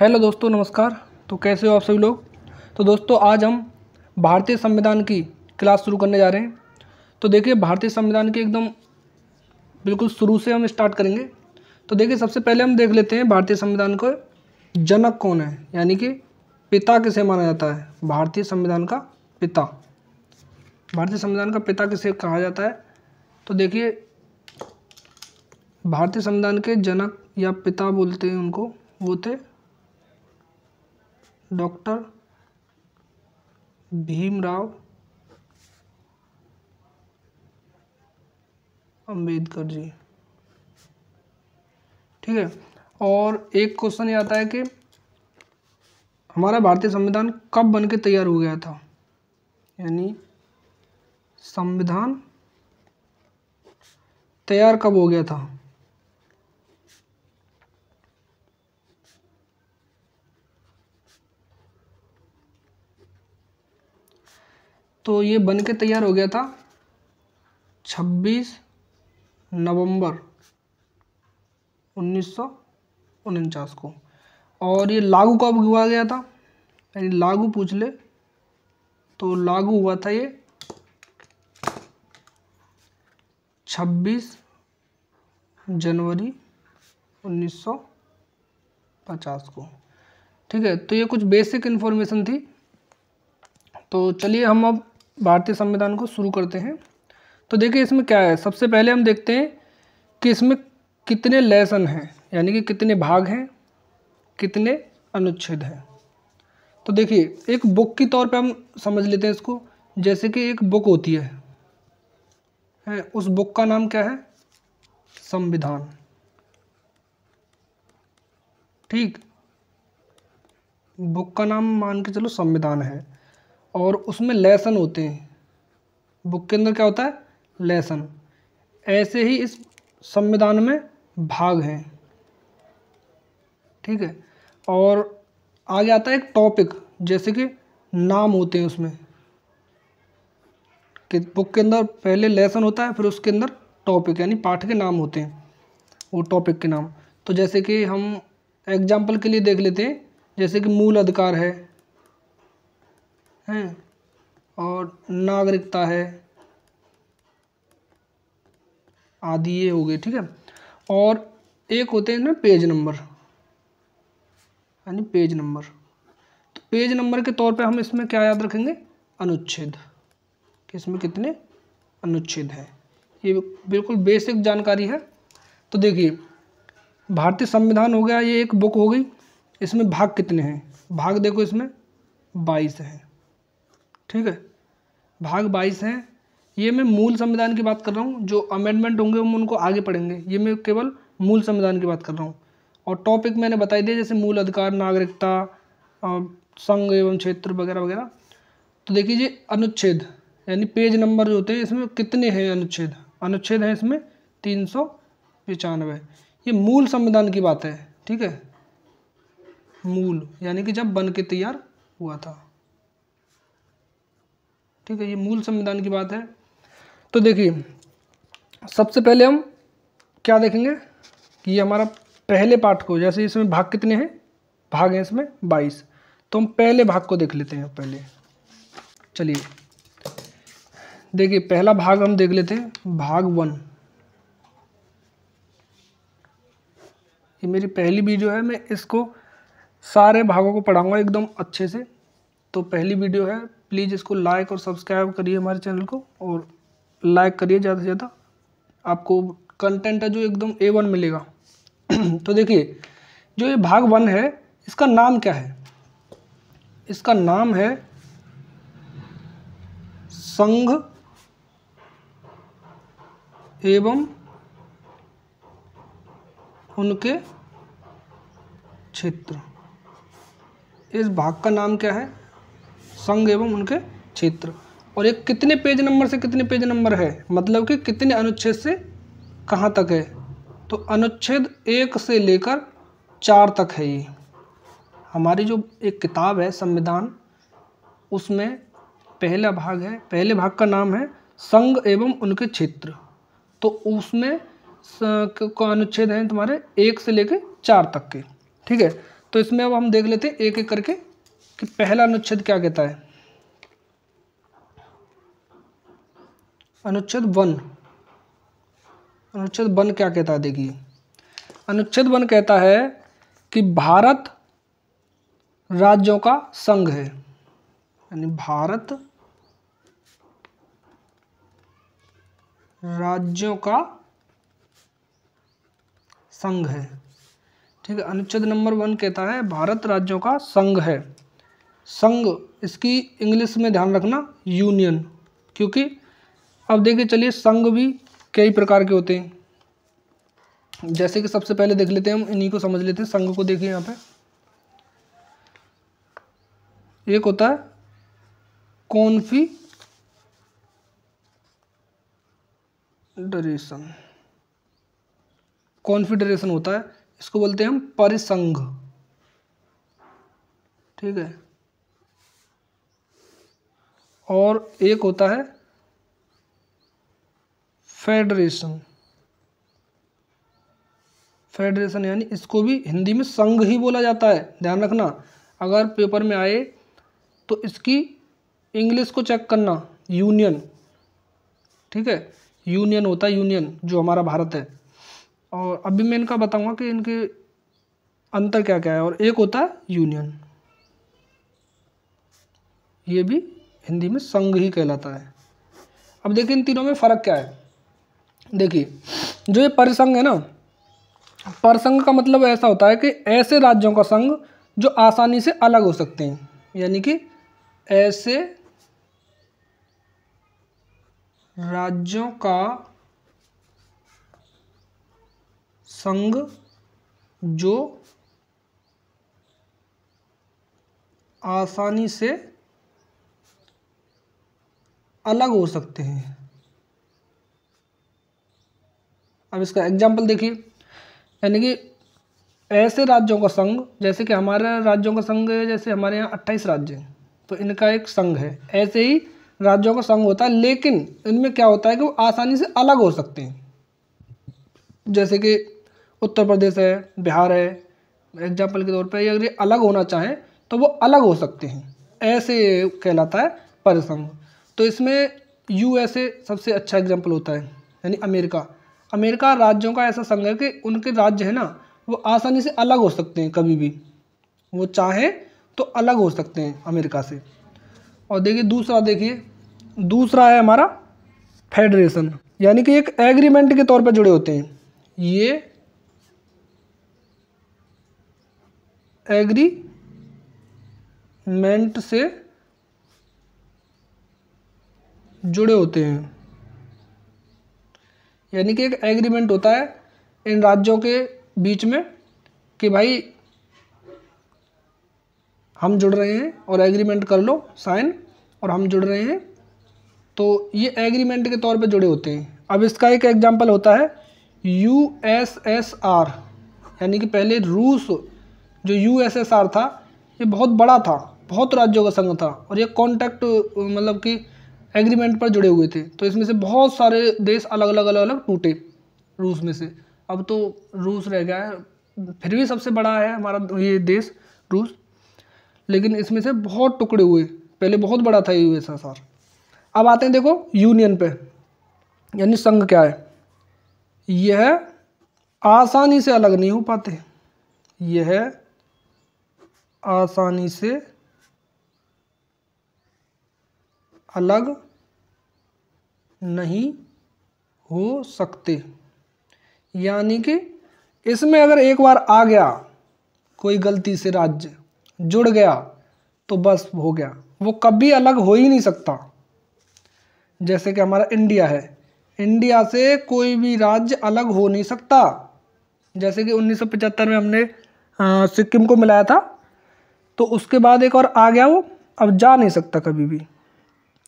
hello दोस्तों नमस्कार तो कैसे हो आप सभी लोग तो दोस्तों आज हम भारतीय संविधान की क्लास शुरू करने जा रहे हैं तो देखिए भारतीय संविधान के एकदम बिल्कुल शुरू से हम स्टार्ट करेंगे तो देखिए सबसे पहले हम देख लेते हैं भारतीय संविधान को जनक कौन है यानी कि पिता किसे माना जाता है भारतीय संविधान का पिता भारतीय संविधान का पिता किसे कहा जाता है तो देखिए भारतीय संविधान के जनक या पिता बोलते हैं उनको वो थे डॉक्टर भीमराव अंबेडकर जी ठीक है और एक क्वेश्चन ये आता है कि हमारा भारतीय संविधान कब बन के तैयार हो गया था यानी संविधान तैयार कब हो गया था तो ये बन के तैयार हो गया था 26 नवंबर उन्नीस को और ये लागू कब हुआ गया था यानी लागू पूछ ले तो लागू हुआ था ये 26 जनवरी 1950 को ठीक है तो ये कुछ बेसिक इन्फॉर्मेशन थी तो चलिए हम अब भारतीय संविधान को शुरू करते हैं तो देखिए इसमें क्या है सबसे पहले हम देखते हैं कि इसमें कितने लेसन हैं यानी कि कितने भाग हैं कितने अनुच्छेद हैं तो देखिए एक बुक के तौर पे हम समझ लेते हैं इसको जैसे कि एक बुक होती है, है उस बुक का नाम क्या है संविधान ठीक बुक का नाम मान के चलो संविधान है और उसमें लेसन होते हैं बुक के अंदर क्या होता है लेसन ऐसे ही इस संविधान में भाग हैं ठीक है और आगे आता है एक टॉपिक जैसे कि नाम होते हैं उसमें कि बुक के अंदर पहले लेसन होता है फिर उसके अंदर टॉपिक यानी पाठ के नाम होते हैं वो टॉपिक के नाम तो जैसे कि हम एग्जाम्पल के लिए देख लेते हैं जैसे कि मूल अधिकार है हैं और नागरिकता है आदि ये हो गए ठीक है और एक होते हैं ना पेज नंबर यानी पेज नंबर तो पेज नंबर के तौर पे हम इसमें क्या याद रखेंगे अनुच्छेद कि इसमें कितने अनुच्छेद हैं ये बिल्कुल बेसिक जानकारी है तो देखिए भारतीय संविधान हो गया ये एक बुक हो गई इसमें भाग कितने हैं भाग देखो इसमें बाईस हैं ठीक है भाग बाईस है ये मैं मूल संविधान की बात कर रहा हूँ जो अमेंडमेंट होंगे हम उनको आगे पढ़ेंगे ये मैं केवल मूल संविधान की बात कर रहा हूँ और टॉपिक मैंने बताई दिया जैसे मूल अधिकार नागरिकता संघ एवं क्षेत्र वगैरह वगैरह तो देखिए जी अनुच्छेद यानी पेज नंबर जो होते हैं इसमें कितने हैं अनुच्छेद अनुच्छेद हैं इसमें तीन सौ पचानवे ये मूल संविधान की बात है ठीक है मूल यानी कि जब बन के तैयार हुआ था ठीक है ये मूल संविधान की बात है तो देखिए सबसे पहले हम क्या देखेंगे कि ये हमारा पहले पार्ट को जैसे इसमें भाग कितने हैं भाग हैं इसमें बाईस तो हम पहले भाग को देख लेते हैं पहले चलिए देखिए पहला भाग हम देख लेते हैं भाग वन ये मेरी पहली वीडियो है मैं इसको सारे भागों को पढ़ाऊंगा एकदम अच्छे से तो पहली वीडियो है प्लीज़ इसको लाइक और सब्सक्राइब करिए हमारे चैनल को और लाइक करिए ज़्यादा से ज़्यादा आपको कंटेंट है जो एकदम ए वन मिलेगा तो देखिए जो ये भाग वन है इसका नाम क्या है इसका नाम है संघ एवं उनके क्षेत्र इस भाग का नाम क्या है संघ एवं उनके क्षेत्र और ये कितने पेज नंबर से कितने पेज नंबर है मतलब कि कितने अनुच्छेद से कहाँ तक है तो अनुच्छेद एक से लेकर चार तक है ये हमारी जो एक किताब है संविधान उसमें पहला भाग है पहले भाग का नाम है संघ एवं उनके क्षेत्र तो उसमें अनुच्छेद हैं तुम्हारे एक से लेकर चार तक के ठीक है तो इसमें अब हम देख लेते हैं एक एक करके कि पहला अनुच्छेद क्या कहता है अनुच्छेद वन अनुच्छेद वन क्या कहता है देखिए अनुच्छेद वन कहता है कि भारत राज्यों का संघ है यानी भारत राज्यों का संघ है ठीक है अनुच्छेद नंबर वन कहता है भारत राज्यों का संघ है संघ इसकी इंग्लिश में ध्यान रखना यूनियन क्योंकि अब देखिए चलिए संघ भी कई प्रकार के होते हैं जैसे कि सबसे पहले देख लेते हैं हम इन्हीं को समझ लेते हैं संघ को देखिए यहाँ पे एक होता है कॉन्फी डरेशन कॉन्फिडरेशन होता है इसको बोलते हैं हम परिसंघ ठीक है और एक होता है फेडरेशन फेडरेशन यानी इसको भी हिंदी में संघ ही बोला जाता है ध्यान रखना अगर पेपर में आए तो इसकी इंग्लिश को चेक करना यूनियन ठीक है यूनियन होता है यूनियन जो हमारा भारत है और अभी मैं इनका बताऊंगा कि इनके अंतर क्या क्या है और एक होता है यूनियन ये भी हिंदी में संघ ही कहलाता है अब देखिए इन तीनों में फ़र्क क्या है देखिए जो ये परिसंघ है ना परसंघ का मतलब ऐसा होता है कि ऐसे राज्यों का संघ जो आसानी से अलग हो सकते हैं यानी कि ऐसे राज्यों का संघ जो आसानी से अलग हो सकते हैं अब इसका एग्जाम्पल देखिए यानी कि ऐसे राज्यों का संघ जैसे कि हमारे राज्यों का संघ है जैसे हमारे यहाँ अट्ठाईस राज्य हैं तो इनका एक संघ है ऐसे ही राज्यों का संघ होता है लेकिन इनमें क्या होता है कि वो आसानी से अलग हो सकते हैं जैसे कि उत्तर प्रदेश है बिहार है एग्जाम्पल के तौर पर अगर ये अलग होना चाहें तो वो अलग हो सकते हैं ऐसे कहलाता है परिसंघ तो इसमें यू सबसे अच्छा एग्जाम्पल होता है यानी अमेरिका अमेरिका राज्यों का ऐसा संघ है कि उनके राज्य है ना वो आसानी से अलग हो सकते हैं कभी भी वो चाहें तो अलग हो सकते हैं अमेरिका से और देखिए दूसरा देखिए दूसरा है हमारा फेडरेशन यानी कि एक एग्रीमेंट के तौर पर जुड़े होते हैं ये एग्रीमेंट से जुड़े होते हैं यानी कि एक एग्रीमेंट होता है इन राज्यों के बीच में कि भाई हम जुड़ रहे हैं और एग्रीमेंट कर लो साइन और हम जुड़ रहे हैं तो ये एग्रीमेंट के तौर पे जुड़े होते हैं अब इसका एक एग्जांपल होता है यू एस एस आर यानी कि पहले रूस जो यू एस एस आर था ये बहुत बड़ा था बहुत राज्यों का संघ था और ये कॉन्टैक्ट मतलब कि एग्रीमेंट पर जुड़े हुए थे तो इसमें से बहुत सारे देश अलग अलग अलग अलग टूटे रूस में से अब तो रूस रह गया है फिर भी सबसे बड़ा है हमारा ये देश रूस लेकिन इसमें से बहुत टुकड़े हुए पहले बहुत बड़ा था एस अब आते हैं देखो यूनियन पे यानी संघ क्या है यह आसानी से अलग नहीं हो पाते यह आसानी से अलग नहीं हो सकते यानी कि इसमें अगर एक बार आ गया कोई गलती से राज्य जुड़ गया तो बस हो गया वो कभी अलग हो ही नहीं सकता जैसे कि हमारा इंडिया है इंडिया से कोई भी राज्य अलग हो नहीं सकता जैसे कि 1975 में हमने सिक्किम को मिलाया था तो उसके बाद एक और आ गया वो अब जा नहीं सकता कभी भी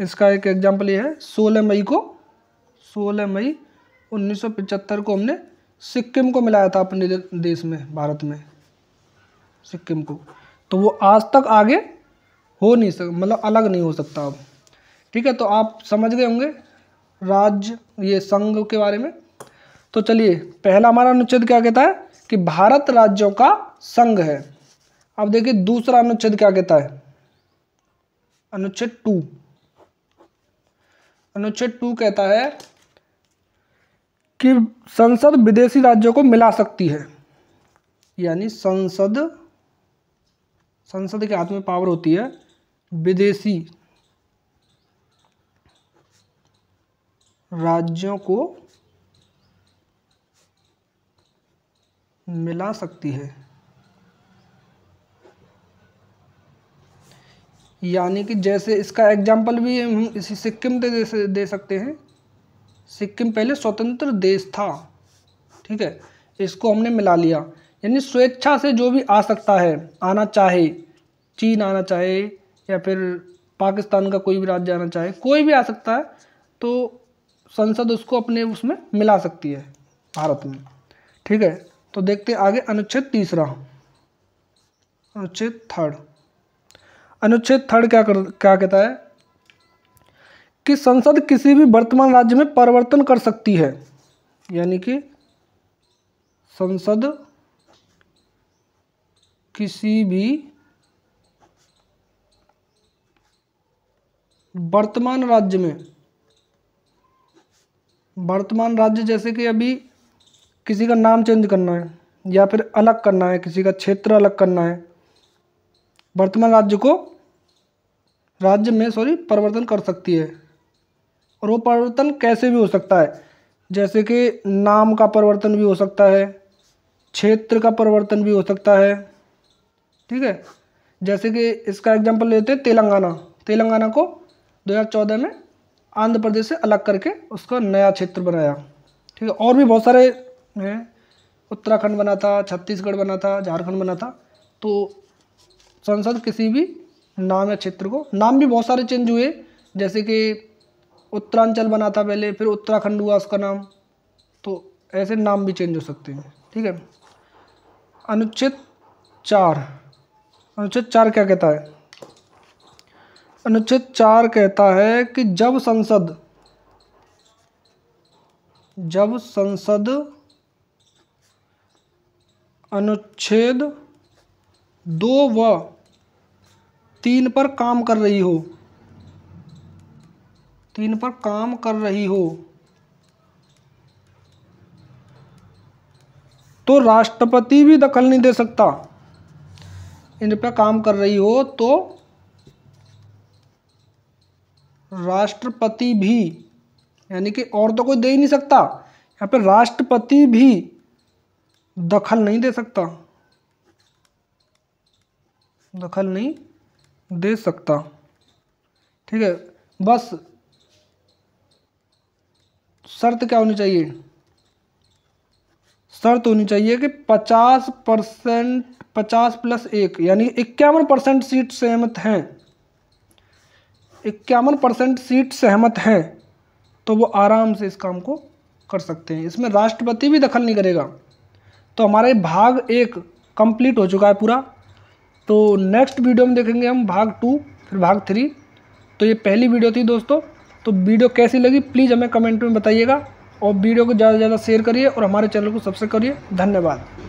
इसका एक एग्जाम्पल ये है सोलह मई को सोलह मई 1975 को हमने सिक्किम को मिलाया था अपने देश में भारत में सिक्किम को तो वो आज तक आगे हो नहीं सक मतलब अलग नहीं हो सकता अब ठीक है तो आप समझ गए होंगे राज्य ये संघ के बारे में तो चलिए पहला हमारा अनुच्छेद क्या कहता है कि भारत राज्यों का संघ है अब देखिए दूसरा अनुच्छेद क्या कहता है अनुच्छेद टू अनुच्छेद टू कहता है कि संसद विदेशी राज्यों को मिला सकती है यानी संसद संसद के हाथ में पावर होती है विदेशी राज्यों को मिला सकती है यानी कि जैसे इसका एग्जाम्पल भी हम इसी सिक्किम दे, दे, दे सकते हैं सिक्किम पहले स्वतंत्र देश था ठीक है इसको हमने मिला लिया यानी स्वेच्छा से जो भी आ सकता है आना चाहे चीन आना चाहे या फिर पाकिस्तान का कोई भी राज्य आना चाहे कोई भी आ सकता है तो संसद उसको अपने उसमें मिला सकती है भारत में ठीक है तो देखते आगे अनुच्छेद तीसरा अनुच्छेद थर्ड अनुच्छेद थर्ड क्या कर क्या कहता है कि संसद किसी भी वर्तमान राज्य में परिवर्तन कर सकती है यानी कि संसद किसी भी वर्तमान राज्य में वर्तमान राज्य जैसे कि अभी किसी का नाम चेंज करना है या फिर अलग करना है किसी का क्षेत्र अलग करना है वर्तमान राज्य को राज्य में सॉरी परिवर्तन कर सकती है और वो परिवर्तन कैसे भी हो सकता है जैसे कि नाम का परिवर्तन भी हो सकता है क्षेत्र का परिवर्तन भी हो सकता है ठीक है जैसे कि इसका एग्जांपल लेते हैं तेलंगाना तेलंगाना को 2014 में आंध्र प्रदेश से अलग करके उसका नया क्षेत्र बनाया ठीक है और भी बहुत सारे हैं उत्तराखंड बना था छत्तीसगढ़ बना था झारखंड बना था तो संसद किसी भी नाम या क्षेत्र को नाम भी बहुत सारे चेंज हुए जैसे कि उत्तरांचल बना था पहले फिर उत्तराखंड हुआ उसका नाम तो ऐसे नाम भी चेंज हो सकते हैं ठीक है अनुच्छेद चार अनुच्छेद चार क्या कहता है अनुच्छेद चार कहता है कि जब संसद जब संसद अनुच्छेद दो व तीन पर काम कर रही हो तीन पर काम कर रही हो तो राष्ट्रपति भी दखल नहीं दे सकता इन पर काम कर रही हो तो राष्ट्रपति भी यानी कि और तो कोई दे ही नहीं सकता यहाँ पर राष्ट्रपति भी दखल नहीं दे सकता दखल नहीं दे सकता ठीक है बस शर्त क्या होनी चाहिए शर्त होनी चाहिए कि 50 परसेंट पचास प्लस एक यानी इक्यावन परसेंट सीट सहमत हैं इक्यावन परसेंट सीट सहमत हैं तो वो आराम से इस काम को कर सकते हैं इसमें राष्ट्रपति भी दखल नहीं करेगा तो हमारे भाग एक कंप्लीट हो चुका है पूरा तो नेक्स्ट वीडियो में देखेंगे हम भाग टू फिर भाग थ्री तो ये पहली वीडियो थी दोस्तों तो वीडियो कैसी लगी प्लीज़ हमें कमेंट में बताइएगा और वीडियो को ज़्यादा से ज़्यादा शेयर करिए और हमारे चैनल को सब्सक्राइब करिए धन्यवाद